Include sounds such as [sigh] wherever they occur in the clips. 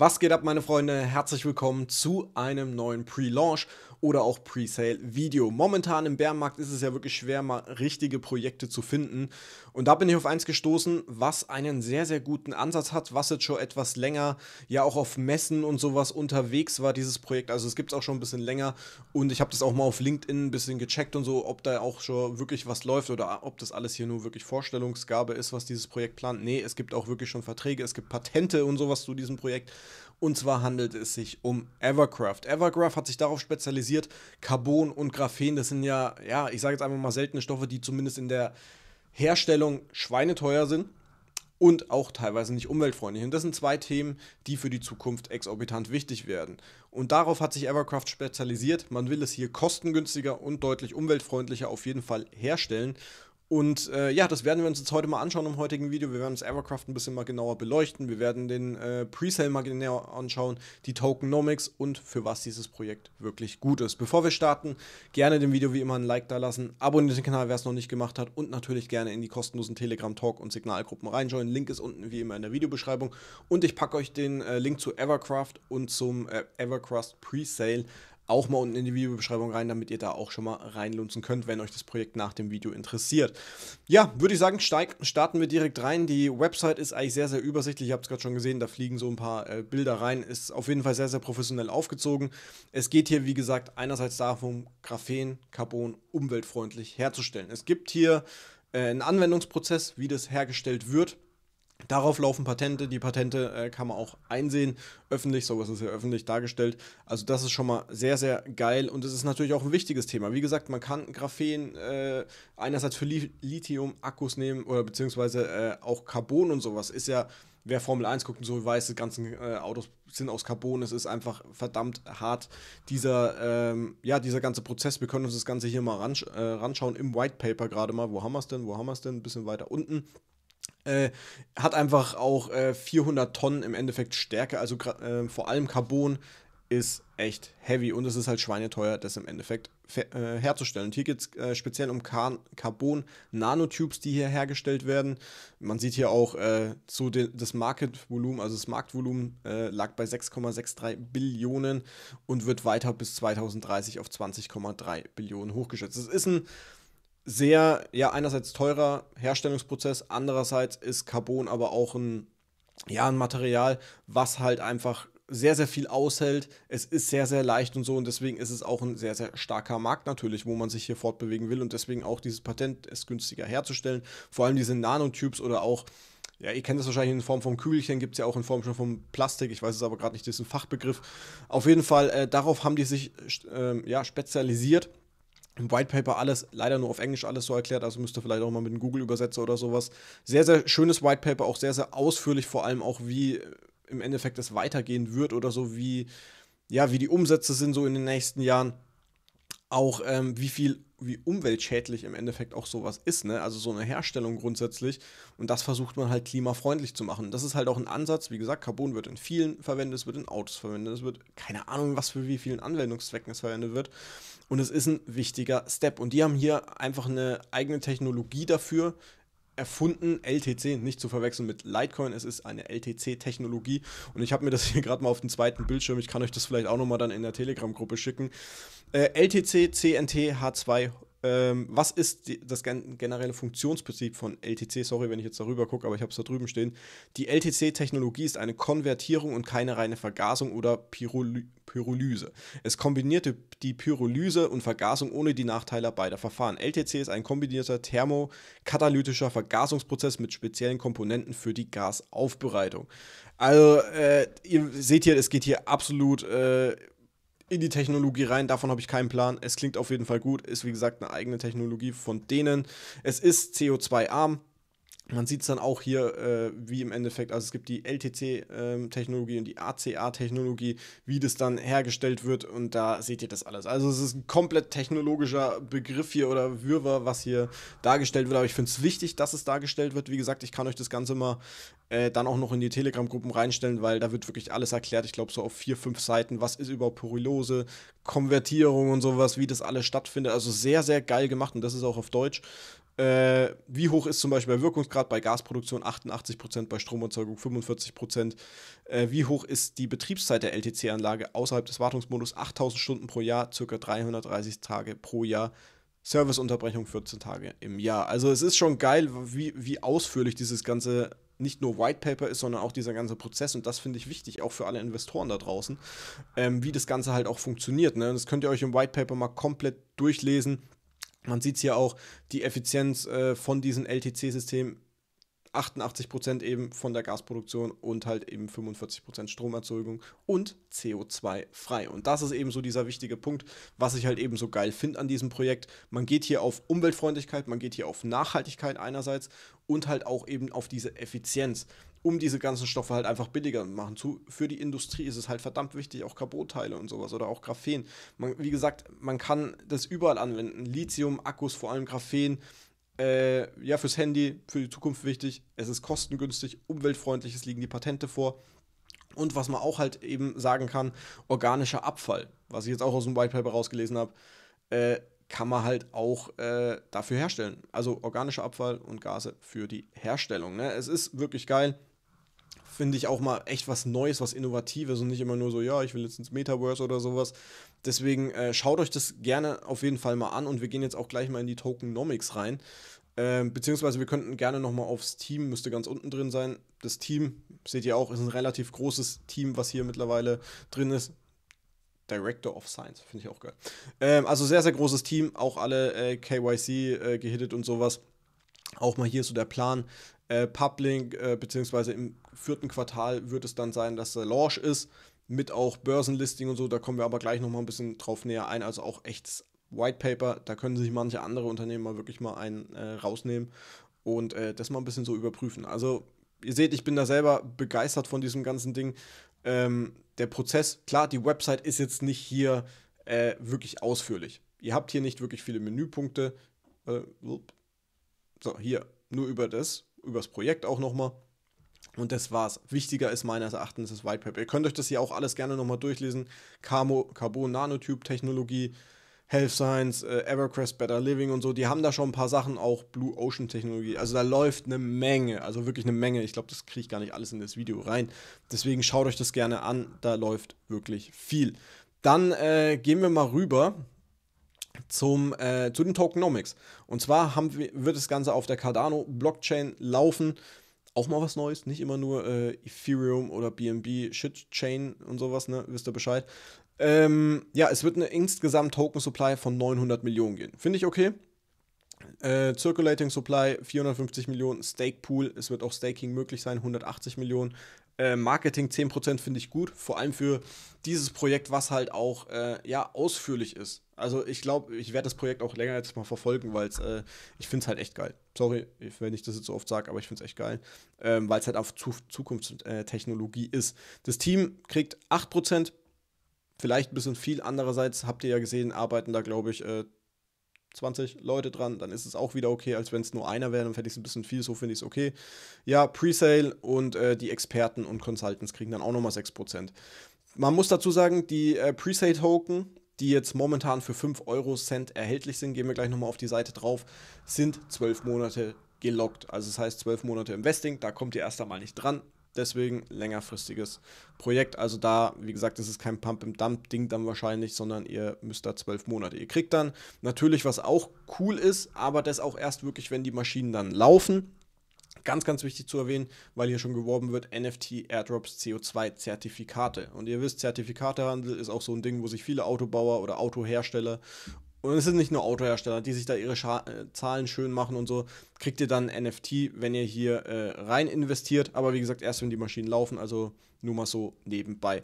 Was geht ab, meine Freunde? Herzlich willkommen zu einem neuen Pre-Launch oder auch Pre-Sale-Video. Momentan im Bärenmarkt ist es ja wirklich schwer, mal richtige Projekte zu finden. Und da bin ich auf eins gestoßen, was einen sehr, sehr guten Ansatz hat, was jetzt schon etwas länger ja auch auf Messen und sowas unterwegs war, dieses Projekt. Also es gibt es auch schon ein bisschen länger und ich habe das auch mal auf LinkedIn ein bisschen gecheckt und so, ob da auch schon wirklich was läuft oder ob das alles hier nur wirklich Vorstellungsgabe ist, was dieses Projekt plant. Nee, es gibt auch wirklich schon Verträge, es gibt Patente und sowas zu diesem Projekt. Und zwar handelt es sich um Evercraft. Evercraft hat sich darauf spezialisiert, Carbon und Graphen, das sind ja, ja, ich sage jetzt einfach mal seltene Stoffe, die zumindest in der Herstellung schweineteuer sind und auch teilweise nicht umweltfreundlich. Und das sind zwei Themen, die für die Zukunft exorbitant wichtig werden. Und darauf hat sich Evercraft spezialisiert. Man will es hier kostengünstiger und deutlich umweltfreundlicher auf jeden Fall herstellen. Und äh, ja, das werden wir uns jetzt heute mal anschauen im heutigen Video. Wir werden das Evercraft ein bisschen mal genauer beleuchten. Wir werden den äh, Presale mal genauer anschauen, die Tokenomics und für was dieses Projekt wirklich gut ist. Bevor wir starten, gerne dem Video wie immer ein Like da lassen, abonniert den Kanal, wer es noch nicht gemacht hat und natürlich gerne in die kostenlosen Telegram-Talk- und Signalgruppen reinschauen. Link ist unten wie immer in der Videobeschreibung und ich packe euch den äh, Link zu Evercraft und zum äh, Evercraft Presale auch mal unten in die Videobeschreibung rein, damit ihr da auch schon mal reinlunzen könnt, wenn euch das Projekt nach dem Video interessiert. Ja, würde ich sagen, steig, starten wir direkt rein. Die Website ist eigentlich sehr, sehr übersichtlich. Ihr habt es gerade schon gesehen, da fliegen so ein paar äh, Bilder rein. Ist auf jeden Fall sehr, sehr professionell aufgezogen. Es geht hier, wie gesagt, einerseits darum, Graphen, Carbon umweltfreundlich herzustellen. Es gibt hier äh, einen Anwendungsprozess, wie das hergestellt wird. Darauf laufen Patente. Die Patente äh, kann man auch einsehen, öffentlich, Sowas ist ja öffentlich dargestellt. Also das ist schon mal sehr, sehr geil und es ist natürlich auch ein wichtiges Thema. Wie gesagt, man kann Graphen äh, einerseits für Lithium-Akkus nehmen oder beziehungsweise äh, auch Carbon und sowas. Ist ja, wer Formel 1 guckt und so weiß, die ganzen äh, Autos sind aus Carbon. Es ist einfach verdammt hart, dieser, ähm, ja, dieser ganze Prozess. Wir können uns das Ganze hier mal ransch äh, ranschauen im White Paper gerade mal. Wo haben wir es denn? Wo haben wir es denn? Ein bisschen weiter unten. Äh, hat einfach auch äh, 400 Tonnen im Endeffekt Stärke, also äh, vor allem Carbon ist echt heavy und es ist halt schweineteuer, das im Endeffekt äh, herzustellen. Und hier geht es äh, speziell um Car Carbon Nanotubes, die hier hergestellt werden. Man sieht hier auch so das Market Volumen, also das Marktvolumen lag bei 6,63 Billionen und wird weiter bis 2030 auf 20,3 Billionen hochgeschätzt. Das ist ein sehr, ja, einerseits teurer Herstellungsprozess, andererseits ist Carbon aber auch ein, ja, ein Material, was halt einfach sehr, sehr viel aushält. Es ist sehr, sehr leicht und so und deswegen ist es auch ein sehr, sehr starker Markt natürlich, wo man sich hier fortbewegen will und deswegen auch dieses Patent es günstiger herzustellen. Vor allem diese Nanotubes oder auch, ja, ihr kennt das wahrscheinlich in Form von Kügelchen, gibt es ja auch in Form schon von Plastik, ich weiß es aber gerade nicht, das ist ein Fachbegriff. Auf jeden Fall, äh, darauf haben die sich äh, ja, spezialisiert im White Paper alles, leider nur auf Englisch alles so erklärt, also müsste vielleicht auch mal mit einem Google-Übersetzer oder sowas. Sehr, sehr schönes White Paper, auch sehr, sehr ausführlich, vor allem auch wie äh, im Endeffekt es weitergehen wird oder so, wie, ja, wie die Umsätze sind so in den nächsten Jahren auch ähm, wie viel, wie umweltschädlich im Endeffekt auch sowas ist, ne? Also so eine Herstellung grundsätzlich. Und das versucht man halt klimafreundlich zu machen. Das ist halt auch ein Ansatz, wie gesagt, Carbon wird in vielen verwendet, es wird in Autos verwendet, es wird, keine Ahnung, was für wie vielen Anwendungszwecken es verwendet wird. Und es ist ein wichtiger Step. Und die haben hier einfach eine eigene Technologie dafür erfunden, LTC, nicht zu verwechseln mit Litecoin, es ist eine LTC-Technologie und ich habe mir das [laughs] hier gerade mal auf den zweiten Bildschirm, ich kann euch das vielleicht auch nochmal dann in der Telegram-Gruppe schicken. Äh, LTC CNT H2 ähm, was ist die, das generelle Funktionsprinzip von LTC? Sorry, wenn ich jetzt darüber gucke, aber ich habe es da drüben stehen. Die LTC-Technologie ist eine Konvertierung und keine reine Vergasung oder Pyroly Pyrolyse. Es kombinierte die Pyrolyse und Vergasung ohne die Nachteile beider Verfahren. LTC ist ein kombinierter thermokatalytischer Vergasungsprozess mit speziellen Komponenten für die Gasaufbereitung. Also, äh, ihr seht hier, es geht hier absolut. Äh, in die Technologie rein. Davon habe ich keinen Plan. Es klingt auf jeden Fall gut. Ist wie gesagt eine eigene Technologie von denen. Es ist CO2-arm man sieht es dann auch hier, äh, wie im Endeffekt, also es gibt die LTC-Technologie ähm, und die ACA-Technologie, wie das dann hergestellt wird und da seht ihr das alles. Also es ist ein komplett technologischer Begriff hier oder Wirrwarr, was hier dargestellt wird, aber ich finde es wichtig, dass es dargestellt wird. Wie gesagt, ich kann euch das Ganze mal äh, dann auch noch in die Telegram-Gruppen reinstellen, weil da wird wirklich alles erklärt. Ich glaube so auf vier, fünf Seiten, was ist überhaupt Porylose, Konvertierung und sowas, wie das alles stattfindet. Also sehr, sehr geil gemacht und das ist auch auf Deutsch. Äh, wie hoch ist zum Beispiel der Wirkungsgrad bei Gasproduktion 88%, bei Stromerzeugung 45%? Äh, wie hoch ist die Betriebszeit der LTC-Anlage außerhalb des Wartungsmodus? 8000 Stunden pro Jahr, circa 330 Tage pro Jahr. Serviceunterbrechung 14 Tage im Jahr. Also es ist schon geil, wie, wie ausführlich dieses ganze nicht nur White Paper ist, sondern auch dieser ganze Prozess. Und das finde ich wichtig, auch für alle Investoren da draußen, ähm, wie das Ganze halt auch funktioniert. Ne? Das könnt ihr euch im White Paper mal komplett durchlesen. Man sieht es ja auch, die Effizienz äh, von diesen LTC-Systemen 88 Prozent eben von der Gasproduktion und halt eben 45 Prozent Stromerzeugung und CO2-frei. Und das ist eben so dieser wichtige Punkt, was ich halt eben so geil finde an diesem Projekt. Man geht hier auf Umweltfreundlichkeit, man geht hier auf Nachhaltigkeit einerseits und halt auch eben auf diese Effizienz, um diese ganzen Stoffe halt einfach billiger zu machen. für die Industrie ist es halt verdammt wichtig, auch Carbonteile und sowas oder auch Graphen. Man, wie gesagt, man kann das überall anwenden. Lithium, Akkus, vor allem Graphen äh, ja, fürs Handy, für die Zukunft wichtig. Es ist kostengünstig, umweltfreundlich, es liegen die Patente vor. Und was man auch halt eben sagen kann, organischer Abfall, was ich jetzt auch aus dem White Paper rausgelesen habe, äh, kann man halt auch äh, dafür herstellen. Also organischer Abfall und Gase für die Herstellung. Ne? Es ist wirklich geil finde ich, auch mal echt was Neues, was Innovatives und nicht immer nur so, ja, ich will jetzt ins Metaverse oder sowas. Deswegen äh, schaut euch das gerne auf jeden Fall mal an und wir gehen jetzt auch gleich mal in die Tokenomics rein. Ähm, beziehungsweise wir könnten gerne nochmal aufs Team, müsste ganz unten drin sein. Das Team, seht ihr auch, ist ein relativ großes Team, was hier mittlerweile drin ist. Director of Science, finde ich auch geil. Ähm, also sehr, sehr großes Team, auch alle äh, KYC äh, gehittet und sowas. Auch mal hier so der Plan, äh, Public, äh, beziehungsweise im vierten Quartal wird es dann sein, dass der Launch ist, mit auch Börsenlisting und so. Da kommen wir aber gleich nochmal ein bisschen drauf näher ein. Also auch echtes White Paper. Da können sich manche andere Unternehmen mal wirklich mal einen äh, rausnehmen und äh, das mal ein bisschen so überprüfen. Also ihr seht, ich bin da selber begeistert von diesem ganzen Ding. Ähm, der Prozess, klar, die Website ist jetzt nicht hier äh, wirklich ausführlich. Ihr habt hier nicht wirklich viele Menüpunkte. Äh, so, hier, nur über das übers Projekt auch nochmal. Und das war's. Wichtiger ist meines Erachtens das White Paper. Ihr könnt euch das hier auch alles gerne nochmal durchlesen. Camo, Carbon Nanotube Technologie, Health Science, äh, Evercrest Better Living und so. Die haben da schon ein paar Sachen, auch Blue Ocean Technologie. Also da läuft eine Menge, also wirklich eine Menge. Ich glaube, das kriege ich gar nicht alles in das Video rein. Deswegen schaut euch das gerne an. Da läuft wirklich viel. Dann äh, gehen wir mal rüber zum, äh, zu den Tokenomics. Und zwar haben wir, wird das Ganze auf der Cardano-Blockchain laufen. Auch mal was Neues, nicht immer nur äh, Ethereum oder BNB, Shit Chain und sowas, ne? Wisst ihr Bescheid. Ähm, ja, es wird eine insgesamt Token Supply von 900 Millionen gehen. Finde ich okay. Äh, Circulating Supply 450 Millionen, Stake Pool, es wird auch Staking möglich sein, 180 Millionen, äh, Marketing 10% finde ich gut, vor allem für dieses Projekt, was halt auch äh, ja, ausführlich ist. Also ich glaube, ich werde das Projekt auch länger jetzt mal verfolgen, weil äh, ich finde es halt echt geil. Sorry, wenn ich das jetzt so oft sage, aber ich finde es echt geil, ähm, weil es halt auf zu Zukunftstechnologie äh, ist. Das Team kriegt 8%, vielleicht ein bisschen viel. Andererseits habt ihr ja gesehen, arbeiten da, glaube ich, äh, 20 Leute dran, dann ist es auch wieder okay, als wenn es nur einer wäre, dann fände ich es ein bisschen viel, so finde ich es okay. Ja, Presale und äh, die Experten und Consultants kriegen dann auch nochmal 6%. Man muss dazu sagen, die äh, Presale-Token, die jetzt momentan für 5 Euro Cent erhältlich sind, gehen wir gleich nochmal auf die Seite drauf, sind 12 Monate gelockt. Also das heißt 12 Monate Investing, da kommt ihr erst einmal nicht dran. Deswegen längerfristiges Projekt. Also da, wie gesagt, das ist kein Pump-and-Dump-Ding dann wahrscheinlich, sondern ihr müsst da zwölf Monate. Ihr kriegt dann natürlich, was auch cool ist, aber das auch erst wirklich, wenn die Maschinen dann laufen. Ganz, ganz wichtig zu erwähnen, weil hier schon geworben wird, NFT, Airdrops, CO2-Zertifikate. Und ihr wisst, Zertifikatehandel ist auch so ein Ding, wo sich viele Autobauer oder Autohersteller und es sind nicht nur Autohersteller, die sich da ihre Scha äh, Zahlen schön machen und so, kriegt ihr dann NFT, wenn ihr hier äh, rein investiert. Aber wie gesagt, erst wenn die Maschinen laufen, also nur mal so nebenbei.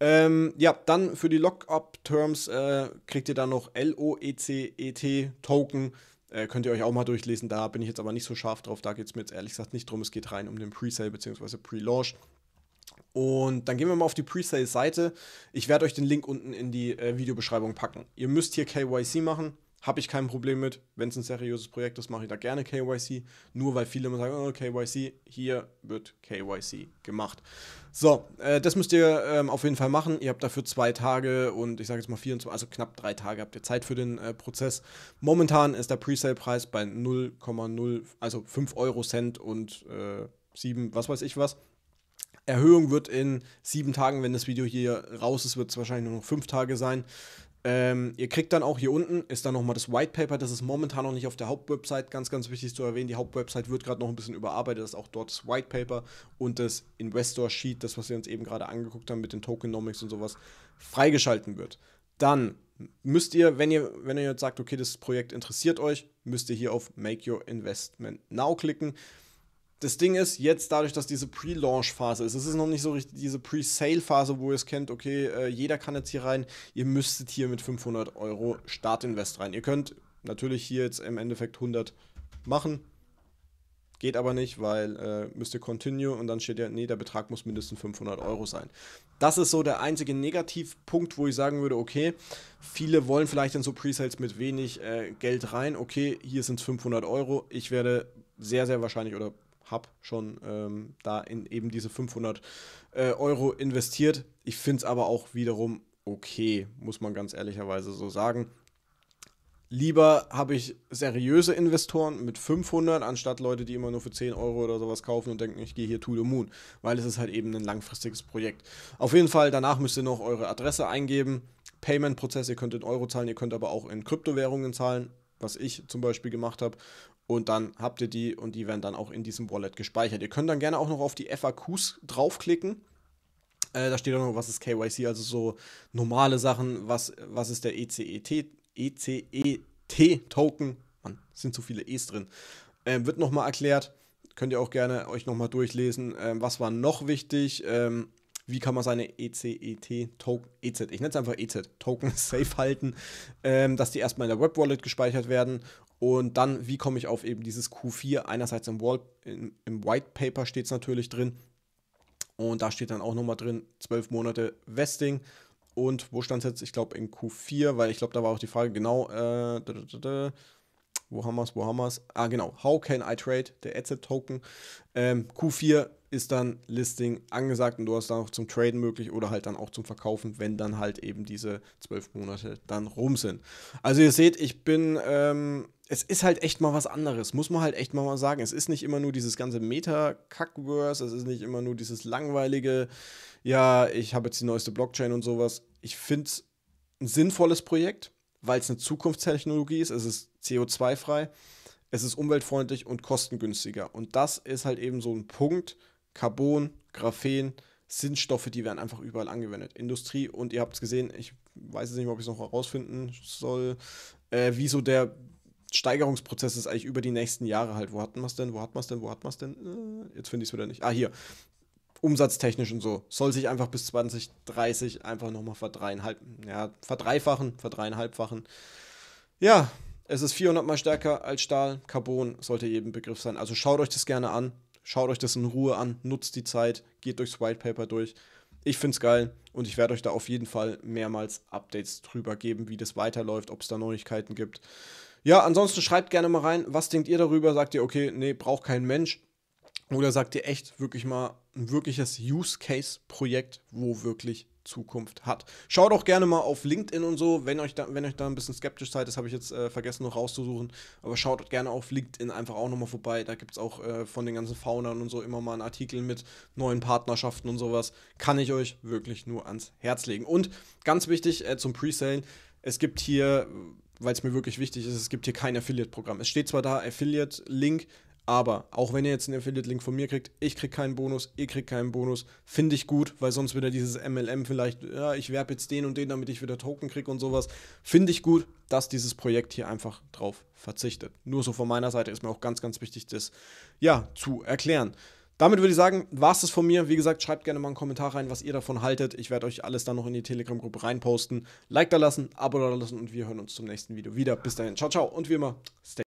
Ähm, ja, dann für die lockup terms äh, kriegt ihr dann noch LOECET-Token. Äh, könnt ihr euch auch mal durchlesen, da bin ich jetzt aber nicht so scharf drauf. Da geht es mir jetzt ehrlich gesagt nicht drum. Es geht rein um den Presale bzw. Pre-Launch. Und dann gehen wir mal auf die Presale-Seite. Ich werde euch den Link unten in die äh, Videobeschreibung packen. Ihr müsst hier KYC machen. Habe ich kein Problem mit. Wenn es ein seriöses Projekt ist, mache ich da gerne KYC. Nur weil viele immer sagen, oh, KYC, hier wird KYC gemacht. So, äh, das müsst ihr ähm, auf jeden Fall machen. Ihr habt dafür zwei Tage und ich sage jetzt mal 24, also knapp drei Tage habt ihr Zeit für den äh, Prozess. Momentan ist der Presale-Preis bei 0,0, also 5 Euro Cent und äh, 7, was weiß ich was. Erhöhung wird in sieben Tagen, wenn das Video hier raus ist, wird es wahrscheinlich nur noch fünf Tage sein. Ähm, ihr kriegt dann auch hier unten, ist dann nochmal das White Paper, das ist momentan noch nicht auf der Hauptwebsite, ganz, ganz wichtig zu erwähnen. Die Hauptwebsite wird gerade noch ein bisschen überarbeitet, das ist auch dort das White Paper und das Investor Sheet, das, was wir uns eben gerade angeguckt haben mit den Tokenomics und sowas, freigeschalten wird. Dann müsst ihr, wenn ihr, wenn ihr jetzt sagt, okay, das Projekt interessiert euch, müsst ihr hier auf Make Your Investment Now klicken. Das Ding ist, jetzt dadurch, dass diese Pre-Launch-Phase ist, es ist noch nicht so richtig diese Pre-Sale-Phase, wo ihr es kennt, okay, äh, jeder kann jetzt hier rein, ihr müsstet hier mit 500 Euro Startinvest rein. Ihr könnt natürlich hier jetzt im Endeffekt 100 machen, geht aber nicht, weil äh, müsst ihr Continue und dann steht ja, nee, der Betrag muss mindestens 500 Euro sein. Das ist so der einzige Negativpunkt, wo ich sagen würde, okay, viele wollen vielleicht in so Pre-Sales mit wenig äh, Geld rein, okay, hier sind es 500 Euro, ich werde sehr, sehr wahrscheinlich oder habe schon ähm, da in eben diese 500 äh, Euro investiert. Ich finde es aber auch wiederum okay, muss man ganz ehrlicherweise so sagen. Lieber habe ich seriöse Investoren mit 500, anstatt Leute, die immer nur für 10 Euro oder sowas kaufen und denken, ich gehe hier to the moon, weil es ist halt eben ein langfristiges Projekt. Auf jeden Fall, danach müsst ihr noch eure Adresse eingeben, Payment-Prozess, ihr könnt in Euro zahlen, ihr könnt aber auch in Kryptowährungen zahlen, was ich zum Beispiel gemacht habe und dann habt ihr die und die werden dann auch in diesem Wallet gespeichert. Ihr könnt dann gerne auch noch auf die FAQs draufklicken. Äh, da steht auch noch, was ist KYC, also so normale Sachen, was, was ist der ECET, ECET-Token. Mann, sind so viele E's drin. Ähm, wird nochmal erklärt. Könnt ihr auch gerne euch nochmal durchlesen. Ähm, was war noch wichtig? Ähm, wie kann man seine ECET-Token, EZ, ich nenne es einfach EZ-Token [laughs] safe halten, ähm, dass die erstmal in der Web-Wallet gespeichert werden und dann, wie komme ich auf eben dieses Q4, einerseits im, Wall, im, im White Paper steht es natürlich drin und da steht dann auch nochmal drin, 12 Monate Vesting und wo stand es jetzt? Ich glaube in Q4, weil ich glaube, da war auch die Frage genau, äh, wo haben wir es, wo haben wir es? Ah, genau, how can I trade the EZ Token? Ähm, Q4 ist dann Listing angesagt und du hast dann auch zum Traden möglich oder halt dann auch zum Verkaufen, wenn dann halt eben diese zwölf Monate dann rum sind. Also ihr seht, ich bin, ähm, es ist halt echt mal was anderes, muss man halt echt mal, mal sagen. Es ist nicht immer nur dieses ganze Meta-Kackverse, es ist nicht immer nur dieses langweilige, ja, ich habe jetzt die neueste Blockchain und sowas. Ich finde es ein sinnvolles Projekt, weil es eine Zukunftstechnologie ist, es ist CO2-frei. Es ist umweltfreundlich und kostengünstiger. Und das ist halt eben so ein Punkt, Carbon, Graphen sind Stoffe, die werden einfach überall angewendet. Industrie, und ihr habt es gesehen, ich weiß jetzt nicht mehr, ob ich es noch herausfinden soll, äh, wieso der Steigerungsprozess ist eigentlich über die nächsten Jahre halt. Wo hatten wir es denn? Wo hatten wir es denn? Wo hatten wir es denn? Äh, jetzt finde ich es wieder nicht. Ah, hier. Umsatztechnisch und so. Soll sich einfach bis 2030 einfach nochmal verdreieinhalb, ja, verdreifachen, verdreieinhalbfachen. Ja, es ist 400 mal stärker als Stahl. Carbon sollte jedem Begriff sein. Also schaut euch das gerne an. Schaut euch das in Ruhe an, nutzt die Zeit, geht durchs White Paper durch. Ich finde es geil und ich werde euch da auf jeden Fall mehrmals Updates drüber geben, wie das weiterläuft, ob es da Neuigkeiten gibt. Ja, ansonsten schreibt gerne mal rein, was denkt ihr darüber? Sagt ihr, okay, nee, braucht kein Mensch? Oder sagt ihr echt wirklich mal ein wirkliches Use Case Projekt, wo wirklich Zukunft hat. Schaut auch gerne mal auf LinkedIn und so, wenn euch da, wenn euch da ein bisschen skeptisch seid, das habe ich jetzt äh, vergessen noch rauszusuchen, aber schaut gerne auf LinkedIn einfach auch nochmal vorbei, da gibt es auch äh, von den ganzen Faunern und so immer mal einen Artikel mit neuen Partnerschaften und sowas, kann ich euch wirklich nur ans Herz legen. Und ganz wichtig äh, zum Presalen, es gibt hier, weil es mir wirklich wichtig ist, es gibt hier kein Affiliate-Programm. Es steht zwar da Affiliate-Link, aber auch wenn ihr jetzt einen Affiliate-Link von mir kriegt, ich kriege keinen Bonus, ihr kriegt keinen Bonus, finde ich gut, weil sonst wieder dieses MLM vielleicht, ja, ich werbe jetzt den und den, damit ich wieder Token kriege und sowas. Finde ich gut, dass dieses Projekt hier einfach drauf verzichtet. Nur so von meiner Seite ist mir auch ganz, ganz wichtig, das ja zu erklären. Damit würde ich sagen, war es das von mir. Wie gesagt, schreibt gerne mal einen Kommentar rein, was ihr davon haltet. Ich werde euch alles dann noch in die Telegram-Gruppe reinposten. Like da lassen, Abo da lassen und wir hören uns zum nächsten Video wieder. Bis dahin, ciao, ciao und wie immer, stay.